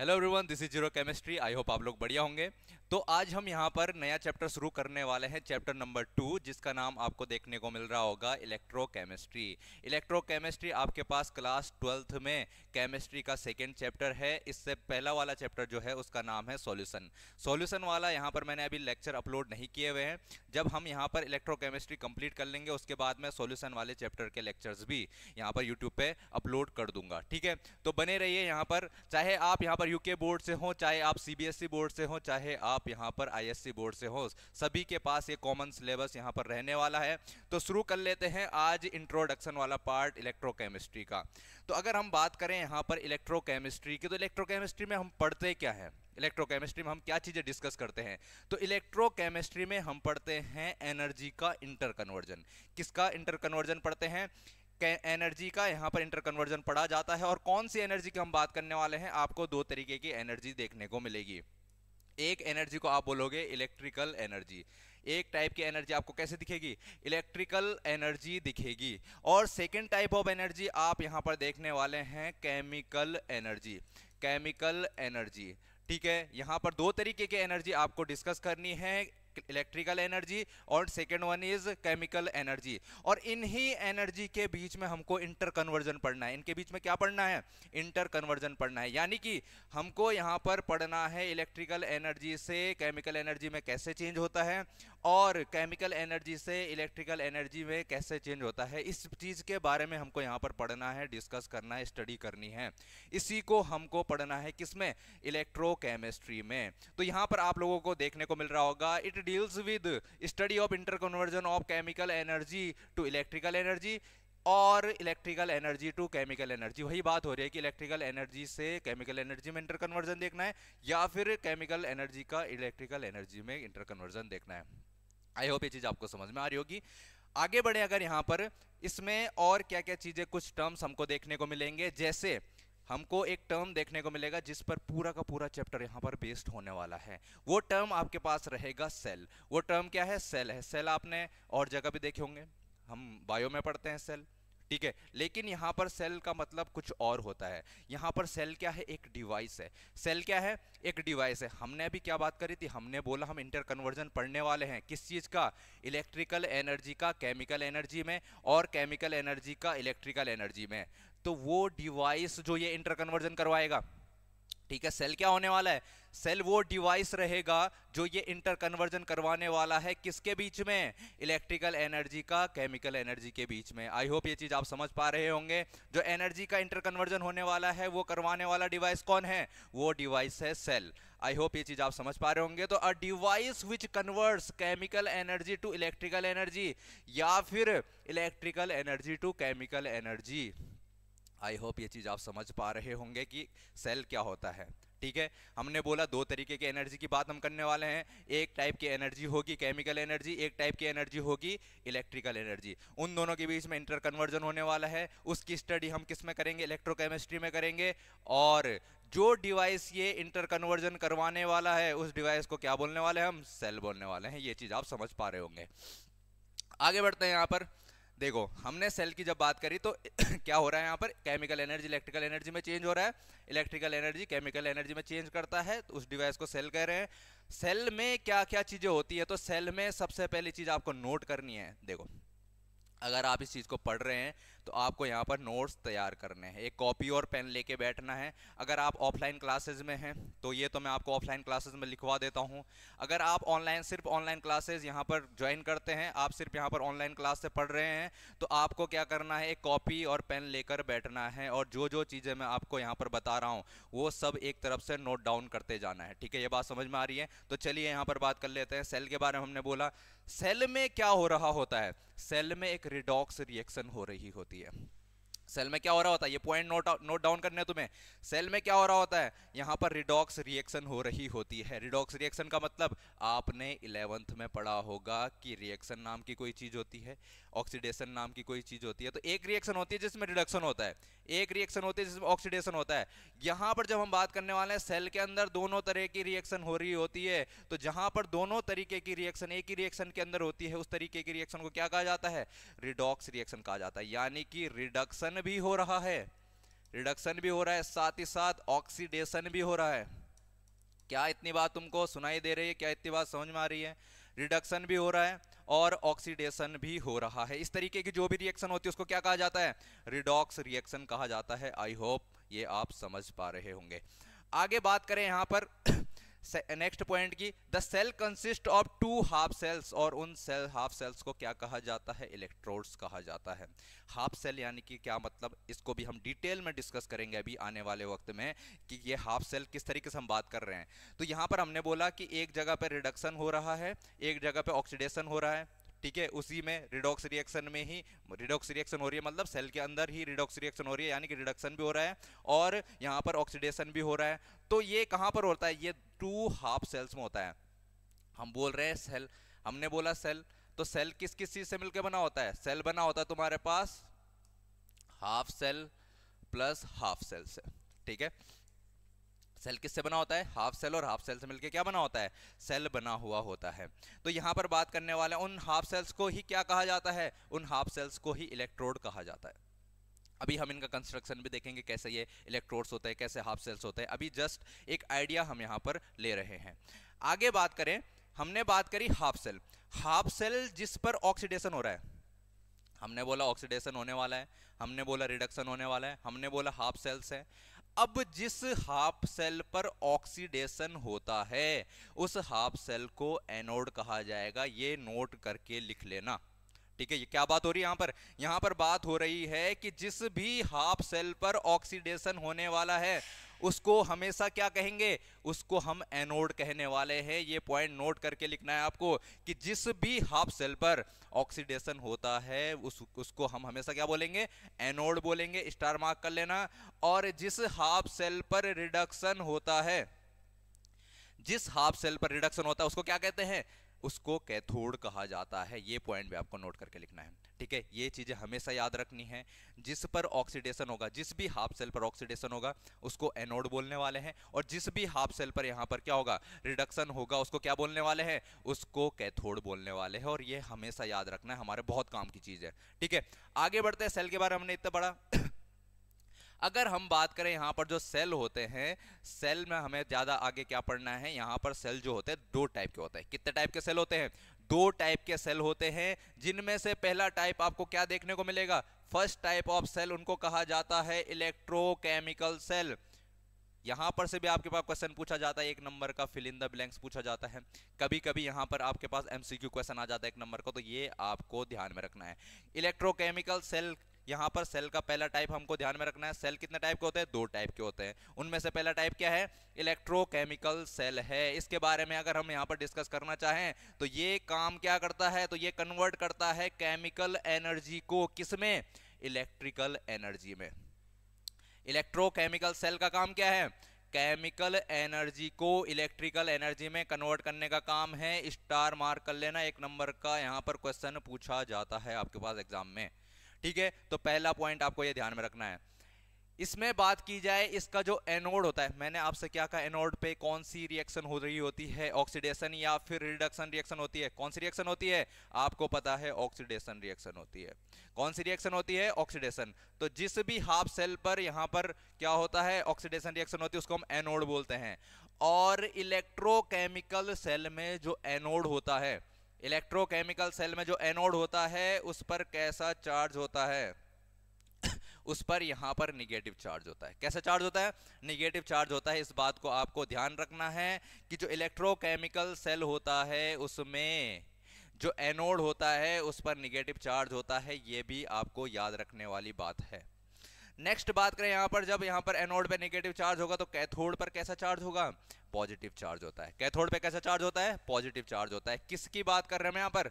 hello everyone this is zero chemistry I hope आप लोग बढ़िया होंगे तो आज हम यहाँ पर नया चैप्टर शुरू करने वाले हैं चैप्टर नंबर टू जिसका नाम आपको देखने को मिल रहा होगा इलेक्ट्रोकेमिस्ट्री इलेक्ट्रोकेमिस्ट्री आपके पास क्लास ट्वेल्थ में केमिस्ट्री का सेकेंड चैप्टर है इससे पहला वाला चैप्टर जो है उसका नाम है सोल्यूशन सोल्यूशन वाला यहाँ पर मैंने अभी लेक्चर अपलोड नहीं किए हुए हैं जब हम यहाँ पर इलेक्ट्रोकेमिस्ट्री कंप्लीट कर लेंगे उसके बाद में सोल्यूशन वाले चैप्टर के लेक्चर्स भी यहाँ पर यूट्यूब पर अपलोड कर दूंगा ठीक है तो बने रहिए यहाँ पर चाहे आप यहाँ पर यूके बोर्ड से हो चाहे आप सीबीएसई बोर्ड e से हो चाहे आप यहाँ पर आईएससी बोर्ड e से हो सभी के पास ये कॉमन सिलेबस यहाँ पर रहने वाला है तो शुरू कर लेते हैं आज इंट्रोडक्शन वाला पार्ट इलेक्ट्रोकेमिस्ट्री का तो अगर हम बात करें यहाँ पर इलेक्ट्रोकेमिस्ट्री की तो इलेक्ट्रोकेमिस्ट्री में हम पढ़ते क्या है इलेक्ट्रोकेमिस्ट्री में हम क्या चीज़ें डिस्कस करते हैं तो इलेक्ट्रोकेमिस्ट्री में हम पढ़ते हैं एनर्जी का इंटरकन्वर्जन किसका इंटरकन्वर्जन पढ़ते हैं एनर्जी का यहाँ पर इंटर कन्वर्जन पढ़ा जाता है और कौन सी एनर्जी की हम बात करने वाले हैं आपको दो तरीके की एनर्जी देखने को मिलेगी एक एनर्जी को आप बोलोगे इलेक्ट्रिकल एनर्जी एक टाइप की एनर्जी आपको कैसे दिखेगी इलेक्ट्रिकल एनर्जी दिखेगी और सेकेंड टाइप ऑफ एनर्जी आप यहाँ पर देखने वाले हैं केमिकल एनर्जी केमिकल एनर्जी ठीक है यहाँ पर दो तरीके की एनर्जी आपको डिस्कस करनी है इलेक्ट्रिकल एनर्जी और second one is chemical energy और इन्हीं एनर्जी के बीच में हमको इंटर कन्वर्जन पढ़ना है इनके बीच में क्या पढ़ना है इंटर कन्वर्जन पढ़ना है यानी कि हमको यहाँ पर पढ़ना है इलेक्ट्रिकल एनर्जी से केमिकल एनर्जी में कैसे चेंज होता है और केमिकल एनर्जी से इलेक्ट्रिकल एनर्जी में कैसे चेंज होता है इस चीज़ के बारे में हमको यहाँ पर पढ़ना है डिस्कस करना है स्टडी करनी है इसी को हमको पढ़ना है किसमें इलेक्ट्रोकेमिस्ट्री में तो यहाँ पर आप लोगों को देखने को मिल रहा होगा it deals with study of interconversion of chemical energy to electrical energy और electrical energy to chemical energy वही बात हो रही है कि इलेक्ट्रिकल एनर्जी से केमिकल एनर्जी में इंटरकन्वर्जन देखना है या फिर केमिकल एनर्जी का इलेक्ट्रिकल एनर्जी में इंटरकन्वर्जन देखना है आई होप ये चीज़ आपको समझ में आ रही होगी आगे बढ़े अगर यहाँ पर इसमें और क्या क्या चीज़ें कुछ टर्म्स हमको देखने को मिलेंगे जैसे हमको एक टर्म देखने को मिलेगा जिस पर पूरा का पूरा चैप्टर यहाँ पर बेस्ड होने वाला है वो टर्म आपके पास रहेगा सेल वो टर्म क्या है सेल है सेल आपने और जगह भी देखे होंगे हम बायो में पढ़ते हैं सेल ठीक है लेकिन यहाँ पर सेल का मतलब कुछ और होता है यहाँ पर सेल क्या है एक डिवाइस है सेल क्या है एक डिवाइस है हमने अभी क्या बात करी थी हमने बोला हम इंटर कन्वर्जन पढ़ने वाले हैं किस चीज़ का इलेक्ट्रिकल एनर्जी का केमिकल एनर्जी में और केमिकल एनर्जी का इलेक्ट्रिकल एनर्जी में तो वो डिवाइस जो ये इंटर कन्वर्जन करवाएगा ठीक है सेल क्या होने वाला है सेल वो डिवाइस रहेगा जो ये इंटर कन्वर्जन करवाने वाला है किसके बीच में इलेक्ट्रिकल एनर्जी का केमिकल एनर्जी के बीच में आई होप ये चीज आप समझ पा रहे होंगे जो एनर्जी का इंटर कन्वर्जन होने वाला है वो करवाने वाला डिवाइस कौन है वो डिवाइस है सेल आई होप ये चीज आप समझ पा रहे होंगे तो a device which converts chemical energy to electrical energy या फिर electrical energy to chemical energy I hope ये चीज आप समझ पा रहे होंगे कि सेल क्या होता है ठीक है हमने बोला दो तरीके की एनर्जी की बात हम करने वाले हैं एक टाइप की एनर्जी होगी केमिकल एनर्जी एक टाइप की एनर्जी होगी इलेक्ट्रिकल एनर्जी उन दोनों के बीच में इंटर कन्वर्जन होने वाला है उसकी स्टडी हम किस में करेंगे इलेक्ट्रोकेमिस्ट्री में करेंगे और जो डिवाइस ये इंटर कन्वर्जन करवाने वाला है उस डिवाइस को क्या बोलने वाले हैं हम सेल बोलने वाले हैं ये चीज़ आप समझ पा रहे होंगे आगे बढ़ते हैं यहाँ पर देखो हमने सेल की जब बात करी तो क्या हो रहा है यहाँ पर केमिकल एनर्जी इलेक्ट्रिकल एनर्जी में चेंज हो रहा है इलेक्ट्रिकल एनर्जी केमिकल एनर्जी में चेंज करता है तो उस डिवाइस को सेल कह रहे हैं सेल में क्या क्या चीज़ें होती है तो सेल में सबसे पहली चीज़ आपको नोट करनी है देखो अगर आप इस चीज़ को पढ़ रहे हैं तो आपको यहाँ पर नोट्स तैयार करने हैं एक कॉपी और पेन लेके बैठना है अगर आप ऑफलाइन क्लासेज में हैं तो ये तो मैं आपको ऑफलाइन क्लासेस में लिखवा देता हूँ अगर आप ऑनलाइन सिर्फ ऑनलाइन क्लासेस यहाँ पर ज्वाइन करते हैं आप सिर्फ यहाँ पर ऑनलाइन क्लास से पढ़ रहे हैं तो आपको क्या करना है एक कॉपी और पेन लेकर बैठना है और जो जो चीज़ें मैं आपको यहाँ पर बता रहा हूँ वो सब एक तरफ से नोट डाउन करते जाना है ठीक है ये बात समझ में आ रही है तो चलिए यहाँ पर बात कर लेते हैं सेल के बारे में हमने बोला सेल में क्या हो रहा होता है सेल में एक रिडॉक्स रिएक्शन हो रही होती है सेल में क्या हो रहा होता है ये पॉइंट नोट नोट डाउन करने तुम्हें सेल में क्या हो रहा होता है यहाँ पर रिडॉक्स रिएक्शन हो रही होती है रिडॉक्स रिएक्शन का मतलब आपने इलेवंथ में पढ़ा होगा कि रिएक्शन नाम की कोई चीज़ होती है ऑक्सीडेशन नाम की कोई चीज़ होती है तो एक रिएक्शन होती है जिसमें रिडक्शन होता है एक रिएक्शन होती है जिसमें ऑक्सीडेशन होता है यहाँ पर जब हम बात करने वाले हैं सेल के अंदर दोनों तरह की रिएक्शन हो रही होती है तो जहाँ पर दोनों तरीके की रिएक्शन एक ही रिएक्शन के अंदर होती है उस तरीके की रिएक्शन को क्या कहा जाता है रिडॉक्स रिएक्शन कहा जाता है यानी कि रिडक्शन भी हो रहा है रिडक्शन भी हो रहा है साथ ही साथ ऑक्सीडेशन भी हो रहा है क्या इतनी बात तुमको सुनाई दे रही है क्या इतनी बात समझ में आ रही है रिडक्शन भी हो रहा है और ऑक्सीडेशन भी हो रहा है इस तरीके की जो भी रिएक्शन होती है उसको क्या कहा जाता है रिडॉक्स रिएक्शन कहा जाता है आई होप ये आप समझ पा रहे होंगे आगे बात करें यहाँ पर नेक्स्ट पॉइंट की the cell consist of two half cells और उन सेल हाफ सेल्स को क्या कहा जाता है इलेक्ट्रोड्स कहा जाता है हाफ सेल यानी कि क्या मतलब इसको भी हम डिटेल में डिस्कस करेंगे अभी आने वाले वक्त में कि ये हाफ सेल किस तरीके से हम बात कर रहे हैं तो यहाँ पर हमने बोला कि एक जगह पर रिडक्शन हो रहा है एक जगह पर ऑक्सीडेशन हो रहा है ठीक है उसी में रिडॉक्स रिएक्शन में ही रिडॉक्स रिएक्शन हो रही है मतलब सेल के अंदर ही रिडॉक्स रिएक्शन हो रही है यानी कि रिडक्शन भी हो रहा है और यहाँ पर ऑक्सीडेशन भी हो रहा है तो ये कहाँ पर होता है ये टू हाफ सेल्स में होता है हम बोल रहे हैं सेल हमने बोला सेल तो सेल किस किस चीज से मिलकर बना होता है सेल बना होता है तुम्हारे पास half cell plus half cell से ठीक है सेल किससे बना होता है हाफ सेल और हाफ सेल से मिलके क्या बना होता है सेल बना हुआ होता है तो यहां पर बात करने वाले उन हाफ सेल्स को ही क्या कहा जाता है उन हाफ सेल्स को ही इलेक्ट्रोड कहा जाता है अभी हम इनका कंस्ट्रक्शन भी देखेंगे कैसे ये इलेक्ट्रोड्स होते हैं कैसे हाफ सेल्स होते हैं अभी जस्ट एक आइडिया हम यहाँ पर ले रहे हैं आगे बात करें हमने बात करी हाफ सेल हाफ सेल जिस पर ऑक्सीडेशन हो रहा है हमने बोला ऑक्सीडेशन होने वाला है हमने बोला रिडक्शन होने वाला है हमने बोला हाफ सेल्स है अब जिस हाफ सेल पर ऑक्सीडेशन होता है उस हाफ सेल को एनोड कहा जाएगा ये नोट करके लिख लेना ठीक है ये क्या बात हो रही है यहाँ पर यहाँ पर बात हो रही है कि जिस भी हाफ सेल पर ऑक्सीडेशन होने वाला है उसको हमेशा क्या कहेंगे उसको हम एनोड कहने वाले हैं ये पॉइंट नोट करके लिखना है आपको कि जिस भी हाफ सेल पर ऑक्सीडेशन होता है उस उसको हम हमेशा क्या बोलेंगे एनोड बोलेंगे स्टार मार्क कर लेना और जिस हाफ सेल पर रिडक्शन होता है जिस हाफ सेल पर रिडक्शन होता है उसको क्या कहते हैं उसको कैथोड कहा जाता है ये पॉइंट भी आपको नोट करके लिखना है ठीक है ये चीज़ें हमेशा याद रखनी है जिस पर ऑक्सीडेशन होगा जिस भी हाफ सेल पर ऑक्सीडेशन होगा उसको एनोड बोलने वाले हैं और जिस भी हाफ सेल पर यहाँ पर क्या होगा रिडक्शन होगा उसको क्या बोलने वाले हैं उसको कैथोड बोलने वाले हैं और ये हमेशा याद रखना है हमारे बहुत काम की चीज़ है ठीक है आगे बढ़ते हैं सेल के बारे में हमने इतना बड़ा अगर हम बात करें यहाँ पर जो सेल होते हैं सेल में हमें ज़्यादा आगे क्या पढ़ना है यहाँ पर सेल जो होते हैं दो टाइप के होते हैं कितने टाइप के सेल होते हैं दो टाइप के सेल होते हैं जिनमें से पहला टाइप आपको क्या देखने को मिलेगा फर्स्ट टाइप ऑफ सेल उनको कहा जाता है इलेक्ट्रोकेमिकल सेल यहां पर से भी आपके पास क्वेश्चन पूछा जाता है एक नंबर का फिल इन द ब्लैंक्स पूछा जाता है कभी कभी यहां पर आपके पास एमसीक्यू क्वेश्चन आ जाता है एक नंबर का तो ये आपको ध्यान में रखना है इलेक्ट्रोकेमिकल सेल यहाँ पर सेल का पहला टाइप हमको ध्यान में रखना है सेल कितने टाइप के होते हैं दो टाइप के होते हैं उनमें से पहला टाइप क्या है इलेक्ट्रोकेमिकल सेल है इसके बारे में अगर हम यहाँ पर डिस्कस करना चाहें तो ये काम क्या करता है तो ये कन्वर्ट करता है केमिकल एनर्जी को किसमें इलेक्ट्रिकल एनर्जी में इलेक्ट्रोकेमिकल सेल का काम क्या है केमिकल एनर्जी को इलेक्ट्रिकल एनर्जी में कन्वर्ट करने का काम है स्टार मार्क कर लेना एक नंबर का यहाँ पर क्वेश्चन पूछा जाता है आपके पास एग्जाम में ठीक है तो पहला पॉइंट आपको ये ध्यान में रखना है इसमें बात की जाए इसका जो एनोड होता है मैंने आपसे क्या कहा एनोड पे कौन सी रिएक्शन हो रही होती है ऑक्सीडेशन या फिर रिडक्शन रिएक्शन होती है कौन सी रिएक्शन होती है आपको पता है ऑक्सीडेशन रिएक्शन होती है कौन सी रिएक्शन होती है ऑक्सीडेशन तो जिस भी हाफ सेल पर यहाँ पर क्या होता है ऑक्सीडेशन रिएक्शन होती है उसको हम एनोड बोलते हैं और इलेक्ट्रोकेमिकल सेल में जो एनोड होता है इलेक्ट्रोकेमिकल सेल में जो एनोड होता है उस पर कैसा चार्ज होता है उस पर यहां पर निगेटिव चार्ज होता है कैसा चार्ज होता है निगेटिव चार्ज होता है इस बात को आपको ध्यान रखना है कि जो इलेक्ट्रोकेमिकल सेल होता है उसमें जो एनोड होता है उस पर निगेटिव चार्ज होता है ये भी आपको याद रखने वाली बात है नेक्स्ट बात करें यहाँ पर जब यहाँ पर एनोड पे नेगेटिव चार्ज होगा तो कैथोड पर कैसा चार्ज होगा पॉजिटिव चार्ज होता है कैथोड पे कैसा चार्ज होता है पॉजिटिव चार्ज होता है किसकी बात कर रहे हैं हम यहाँ पर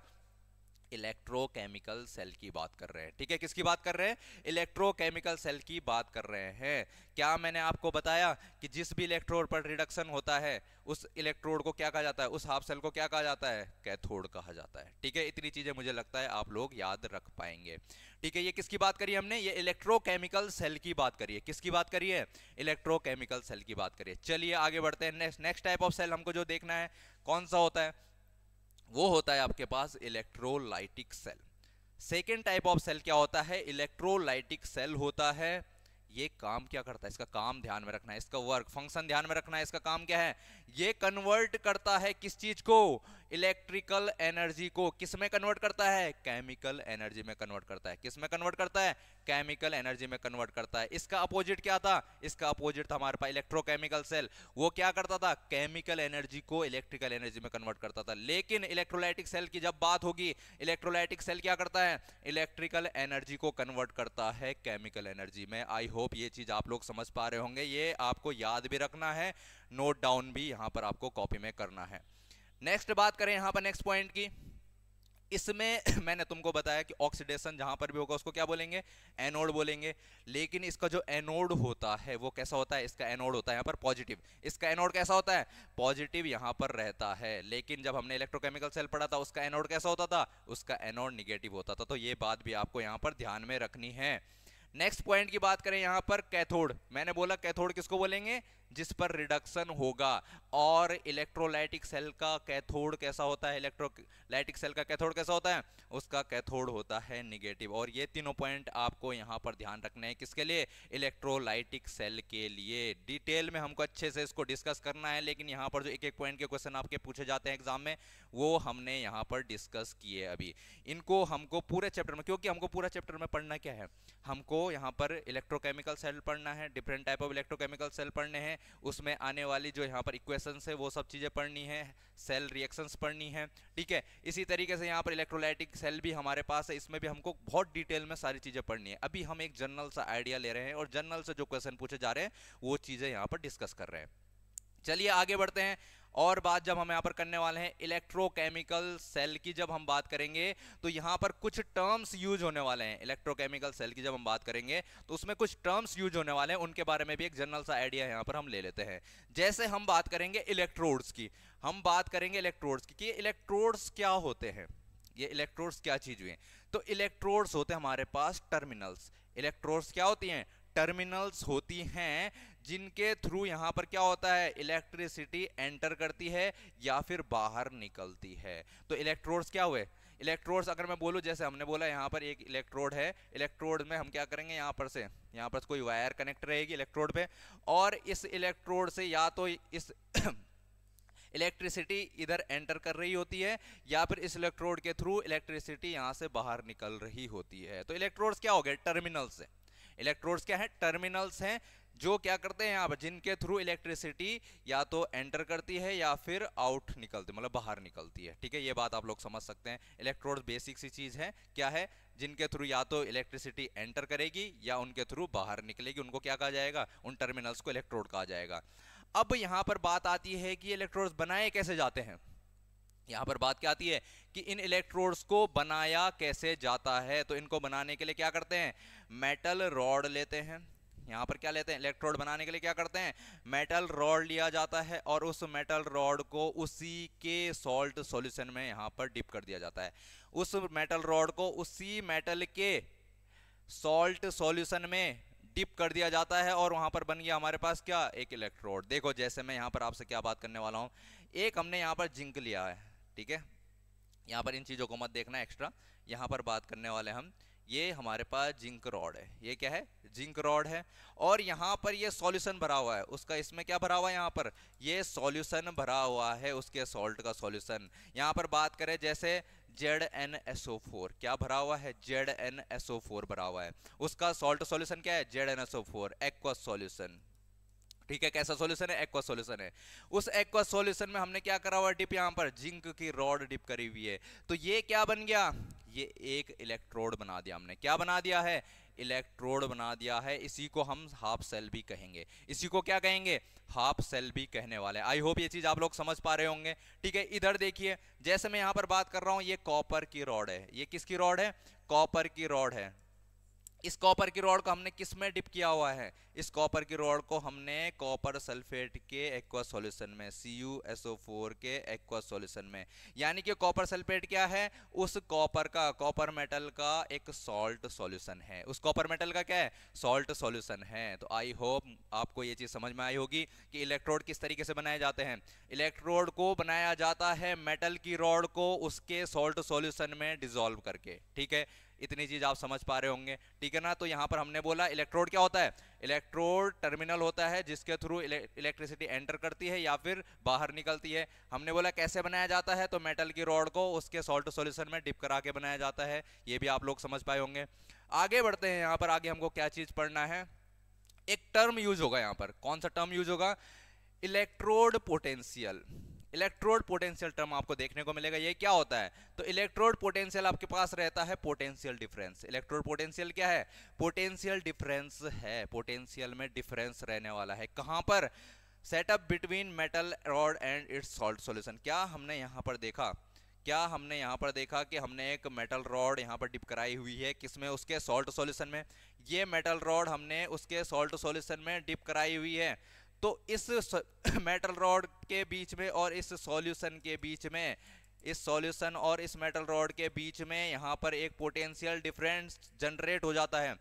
इलेक्ट्रोकेमिकल सेल की बात कर रहे हैं ठीक है किसकी बात कर रहे हैं इलेक्ट्रोकेमिकल सेल की बात कर रहे हैं क्या मैंने आपको बताया कि जिस भी इलेक्ट्रोड पर रिडक्शन होता है उस इलेक्ट्रोड को क्या कहा जाता है उस हाफ सेल को क्या कहा जाता है कैथोड कहा जाता है ठीक है इतनी चीजें मुझे लगता है आप लोग याद रख पाएंगे ठीक है ये किसकी बात करी हमने ये इलेक्ट्रोकेमिकल सेल की बात करी है किसकी बात करिए इलेक्ट्रोकेमिकल सेल की बात करिए चलिए आगे बढ़ते हैं next next type of cell हमको जो देखना है कौन सा होता है वो होता है आपके पास electrolytic cell second type of cell क्या होता है इलेक्ट्रोलाइटिक सेल होता है ये काम क्या करता है इसका काम ध्यान में रखना है इसका वर्क फंक्शन ध्यान में रखना है इसका काम क्या है ये कन्वर्ट करता है किस चीज को इलेक्ट्रिकल एनर्जी को किस में कन्वर्ट करता है केमिकल एनर्जी में कन्वर्ट करता है किस में कन्वर्ट करता है केमिकल एनर्जी में कन्वर्ट करता है इसका अपोजिट क्या था इसका अपोजिट था हमारे पास इलेक्ट्रोकेमिकल सेल वो क्या करता था केमिकल एनर्जी को इलेक्ट्रिकल एनर्जी में कन्वर्ट करता था लेकिन इलेक्ट्रोलाइटिक सेल की जब बात होगी इलेक्ट्रोलाइटिक सेल क्या करता है इलेक्ट्रिकल एनर्जी को कन्वर्ट करता है केमिकल एनर्जी में आई होप ये चीज आप लोग समझ पा रहे होंगे ये आपको याद भी रखना है नोट डाउन भी यहाँ पर आपको कॉपी में करना है नेक्स्ट बात करें यहाँ पर नेक्स्ट पॉइंट की इसमें मैंने तुमको बताया कि ऑक्सीडेशन जहां पर भी होगा उसको क्या बोलेंगे एनोड बोलेंगे लेकिन इसका जो एनोड होता है वो कैसा होता है इसका एनोड होता है यहाँ पर पॉजिटिव इसका एनोड कैसा होता है पॉजिटिव यहाँ पर रहता है लेकिन जब हमने इलेक्ट्रोकेमिकल सेल पढ़ा था उसका एनोड कैसा होता था उसका एनोड निगेटिव होता था तो ये बात भी आपको यहाँ पर ध्यान में रखनी है नेक्स्ट पॉइंट की बात करें यहाँ पर कैथोड मैंने बोला कैथोड किसको बोलेंगे जिस पर रिडक्शन होगा और इलेक्ट्रोलाइटिक सेल का कैथोड कैसा होता है इलेक्ट्रोलाइटिक सेल का कैथोड कैसा होता है उसका कैथोड होता है निगेटिव और ये तीनों पॉइंट आपको यहाँ पर ध्यान रखना है किसके लिए इलेक्ट्रोलाइटिक सेल के लिए डिटेल में हमको अच्छे से इसको डिस्कस करना है लेकिन यहाँ पर जो एक एक पॉइंट के क्वेश्चन आपके पूछे जाते हैं एग्जाम में वो हमने यहाँ पर डिस्कस किए अभी इनको हमको पूरे चैप्टर में क्योंकि हमको पूरा चैप्टर में पढ़ना क्या है हमको यहाँ पर इलेक्ट्रोकेमिकल सेल पढ़ना है different type of electrochemical cell पढ़ने हैं उसमें आने वाली जो यहाँ पर इक्वेशंस है वो सब चीज़ें पढ़नी है सेल रिएक्शंस पढ़नी है ठीक है इसी तरीके से यहाँ पर इलेक्ट्रोलाइटिक सेल भी हमारे पास है इसमें भी हमको बहुत डिटेल में सारी चीज़ें पढ़नी है अभी हम एक जनरल सा आइडिया ले रहे हैं और जनरल से जो क्वेश्चन पूछे जा रहे हैं वो चीज़ें यहाँ पर डिस्कस कर रहे हैं चलिए आगे बढ़ते हैं और बात जब हम यहाँ पर करने वाले हैं इलेक्ट्रोकेमिकल सेल की जब हम बात करेंगे तो यहाँ पर कुछ टर्म्स यूज होने वाले हैं इलेक्ट्रोकेमिकल सेल की जब हम बात करेंगे तो उसमें कुछ टर्म्स यूज होने वाले हैं उनके बारे में भी एक जनरल सा आइडिया यहाँ पर हम ले लेते हैं जैसे हम बात करेंगे इलेक्ट्रोड्स की हम बात करेंगे इलेक्ट्रोड्स की कि इलेक्ट्रोड्स क्या होते हैं ये इलेक्ट्रोड्स क्या चीज हुई तो इलेक्ट्रोड्स होते हैं हमारे पास टर्मिनल्स इलेक्ट्रोड्स क्या होती हैं टर्मिनल्स होती हैं जिनके थ्रू यहाँ पर क्या होता है इलेक्ट्रिसिटी एंटर करती है या फिर बाहर निकलती है तो इलेक्ट्रोड्स क्या हुए इलेक्ट्रोड्स अगर मैं बोलूँ जैसे हमने बोला यहाँ पर एक इलेक्ट्रोड है इलेक्ट्रोड में हम क्या करेंगे यहाँ पर से यहाँ पर कोई वायर कनेक्ट रहेगी इलेक्ट्रोड पे और इस इलेक्ट्रोड से या तो इस इलेक्ट्रिसिटी इधर एंटर कर रही होती है या फिर इस इलेक्ट्रोड के थ्रू इलेक्ट्रिसिटी यहाँ से बाहर निकल रही होती है तो इलेक्ट्रोड्स क्या हो गए टर्मिनल्स है इलेक्ट्रोड्स क्या है टर्मिनल्स हैं जो क्या करते हैं आप जिनके थ्रू इलेक्ट्रिसिटी या तो एंटर करती है या फिर आउट निकलती मतलब बाहर निकलती है ठीक है ये बात आप लोग समझ सकते हैं इलेक्ट्रोड बेसिक सी चीज़ है क्या है जिनके थ्रू या तो इलेक्ट्रिसिटी एंटर करेगी या उनके थ्रू बाहर निकलेगी उनको क्या कहा जाएगा उन टर्मिनल्स को इलेक्ट्रोड कहा जाएगा अब यहाँ पर बात आती है कि इलेक्ट्रोड बनाए कैसे जाते हैं यहाँ पर बात क्या आती है कि इन इलेक्ट्रोड्स को बनाया कैसे जाता है तो इनको बनाने के लिए क्या करते हैं मेटल रॉड लेते हैं यहाँ पर क्या लेते हैं इलेक्ट्रोड बनाने के लिए क्या करते हैं मेटल रॉड लिया जाता है और उस मेटल रॉड को उसी के सॉल्ट सॉल्यूशन में यहाँ पर डिप कर दिया जाता है उस मेटल रॉड को उसी मेटल के सॉल्ट सॉल्यूशन में डिप कर दिया जाता है और वहाँ पर बन गया हमारे पास क्या एक इलेक्ट्रोड देखो जैसे मैं यहाँ पर आपसे क्या बात करने वाला हूँ एक हमने यहाँ पर जिंक लिया है ठीक है यहाँ पर इन चीज़ों को मत देखना एक्स्ट्रा यहाँ पर बात करने वाले हम ये हमारे पास जिंक रॉड है ये क्या है जिंक रॉड है और यहाँ पर ये सॉल्यूशन भरा हुआ है उसका इसमें क्या भरा हुआ है यहाँ पर ये सॉल्यूशन भरा हुआ है उसके सॉल्ट का सॉल्यूशन यहाँ पर बात करें जैसे Z N S O four क्या भरा हुआ है Z N S O four भरा हुआ है उसका सॉल्ट सॉल्यूशन क्या है Z N S O four aqueous solution ठीक है कैसा सॉल्यूशन है एक्वा सॉल्यूशन है उस एक्वा सॉल्यूशन में हमने क्या करा हुआ डिप यहां पर जिंक की रॉड डिप करी हुई है तो ये क्या बन गया ये एक इलेक्ट्रोड बना दिया हमने क्या बना दिया है इलेक्ट्रोड बना दिया है इसी को हम हाफ सेल भी कहेंगे इसी को क्या कहेंगे हाफ सेल भी कहने वाले आई होप ये चीज आप लोग समझ पा रहे होंगे ठीक है इधर देखिए जैसे मैं यहां पर बात कर रहा हूं ये कॉपर की रॉड है ये किसकी रॉड है कॉपर की रॉड है इस कॉपर की रॉड को हमने किस में डिप किया हुआ है इस कॉपर की रॉड को हमने कॉपर सल्फेट के एक्वा सॉल्यूशन में CuSO4 के एक्वा सॉल्यूशन में यानी कि कॉपर सल्फेट क्या है उस कॉपर का कॉपर मेटल का एक सॉल्ट सॉल्यूशन है उस कॉपर मेटल का क्या है सॉल्ट सॉल्यूशन है तो आई होप आपको ये चीज समझ में आई होगी कि इलेक्ट्रोड किस तरीके से बनाए जाते हैं इलेक्ट्रोड को बनाया जाता है मेटल की रॉड को उसके सॉल्ट सॉल्यूशन में डिजोल्व करके ठीक है इतनी चीज आप समझ पा रहे होंगे ठीक है ना तो यहाँ पर हमने बोला इलेक्ट्रोड क्या होता है इलेक्ट्रोड टर्मिनल होता है जिसके थ्रू इलेक्ट्रिसिटी एंटर करती है या फिर बाहर निकलती है हमने बोला कैसे बनाया जाता है तो मेटल की रॉड को उसके सॉल्ट सोल्यूशन में डिप करा के बनाया जाता है ये भी आप लोग समझ पाए होंगे आगे बढ़ते हैं यहाँ पर आगे हमको क्या चीज पढ़ना है एक टर्म यूज होगा यहाँ पर कौन सा टर्म यूज होगा electrode potential electrode potential term आपको देखने को मिलेगा ये क्या होता है तो इलेक्ट्रोड पोटेंशियल आपके पास रहता है पोटेंशियल डिफरेंस इलेक्ट्रोड पोटेंशियल क्या है पोटेंशियल डिफरेंस है पोटेंशियल में डिफरेंस रहने वाला है कहां पर setup between metal rod and its salt solution क्या हमने यहाँ पर देखा क्या हमने यहाँ पर देखा कि हमने एक मेटल रॉड यहाँ पर डिप कराई हुई है किसमें उसके सॉल्ट सॉल्यूशन में ये मेटल रॉड हमने उसके सॉल्ट सॉल्यूशन में डिप कराई हुई है तो इस मेटल रॉड के बीच में और इस सॉल्यूशन के बीच में इस सॉल्यूशन और इस मेटल रॉड के बीच में यहाँ पर एक पोटेंशियल डिफरेंस जनरेट हो जाता है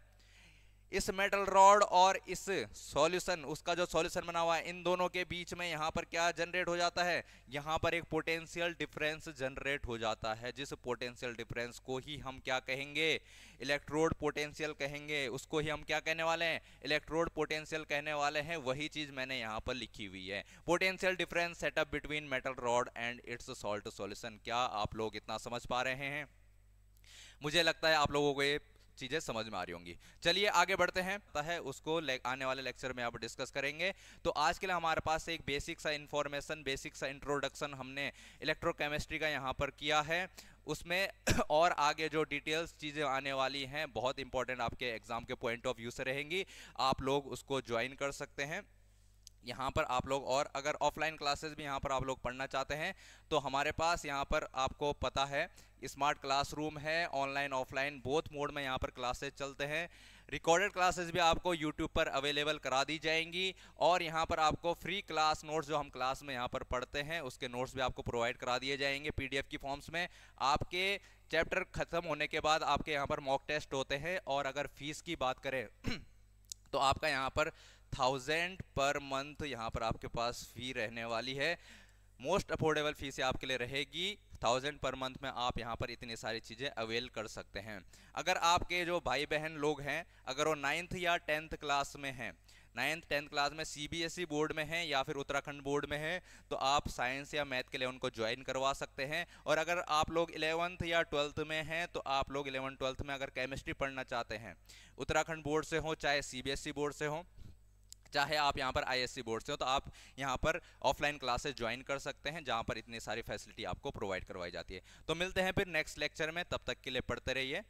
इस मेटल रॉड और इस सॉल्यूशन उसका जो सॉल्यूशन बना हुआ है इन दोनों के बीच में यहाँ पर क्या जनरेट हो जाता है यहाँ पर एक पोटेंशियल डिफरेंस जनरेट हो जाता है जिस पोटेंशियल डिफरेंस को ही हम क्या कहेंगे इलेक्ट्रोड पोटेंशियल कहेंगे उसको ही हम क्या कहने वाले हैं इलेक्ट्रोड पोटेंशियल कहने वाले हैं वही चीज़ मैंने यहाँ पर लिखी हुई है potential difference setup between metal rod and its salt solution क्या आप लोग इतना समझ पा रहे हैं मुझे लगता है आप लोगों को ये चीजें समझ में आ रही होंगी चलिए आगे बढ़ते हैं है उसको आने वाले लेक्चर में आप डिस्कस करेंगे तो आज के लिए हमारे पास एक बेसिक सा इंफॉर्मेशन बेसिक सा इंट्रोडक्शन हमने इलेक्ट्रोकेमिस्ट्री का यहाँ पर किया है उसमें और आगे जो डिटेल्स चीज़ें आने वाली हैं बहुत इंपॉर्टेंट आपके एग्ज़ाम के पॉइंट ऑफ व्यू से रहेंगी आप लोग उसको ज्वाइन कर सकते हैं यहाँ पर आप लोग और अगर ऑफलाइन क्लासेस भी यहाँ पर आप लोग पढ़ना चाहते हैं तो हमारे पास यहाँ पर आपको पता है स्मार्ट क्लासरूम है ऑनलाइन ऑफलाइन बोथ मोड में यहाँ पर क्लासेज चलते हैं रिकॉर्डेड क्लासेज भी आपको यूट्यूब पर अवेलेबल करा दी जाएंगी और यहाँ पर आपको फ्री क्लास नोट्स जो हम क्लास में यहाँ पर पढ़ते हैं उसके नोट्स भी आपको प्रोवाइड करा दिए जाएंगे पी की फॉर्म्स में आपके चैप्टर ख़त्म होने के बाद आपके यहाँ पर मॉक टेस्ट होते हैं और अगर फीस की बात करें तो आपका यहाँ पर थाउजेंड पर मंथ यहाँ पर आपके पास फ़ी रहने वाली है मोस्ट अफोर्डेबल फीस आपके लिए रहेगी थाउजेंड पर मंथ में आप यहाँ पर इतनी सारी चीज़ें अवेल कर सकते हैं अगर आपके जो भाई बहन लोग हैं अगर वो नाइन्थ या टेंथ क्लास में हैं नाइन्थ टेंथ क्लास में ई बोर्ड e में है या फिर उत्तराखंड बोर्ड में है तो आप साइंस या मैथ के लिए उनको ज्वाइन करवा सकते हैं और अगर आप लोग इलेवंथ या ट्वेल्थ में हैं तो आप लोग इलेवंथ ट्वेल्थ में अगर केमिस्ट्री पढ़ना चाहते हैं उत्तराखंड बोर्ड से हो चाहे ई बोर्ड e से हो चाहे आप यहाँ पर आईएससी बोर्ड से हो तो आप यहाँ पर ऑफलाइन क्लासेस ज्वाइन कर सकते हैं जहाँ पर इतनी सारी फैसिलिटी आपको प्रोवाइड करवाई जाती है तो मिलते हैं फिर नेक्स्ट लेक्चर में तब तक के लिए पढ़ते रहिए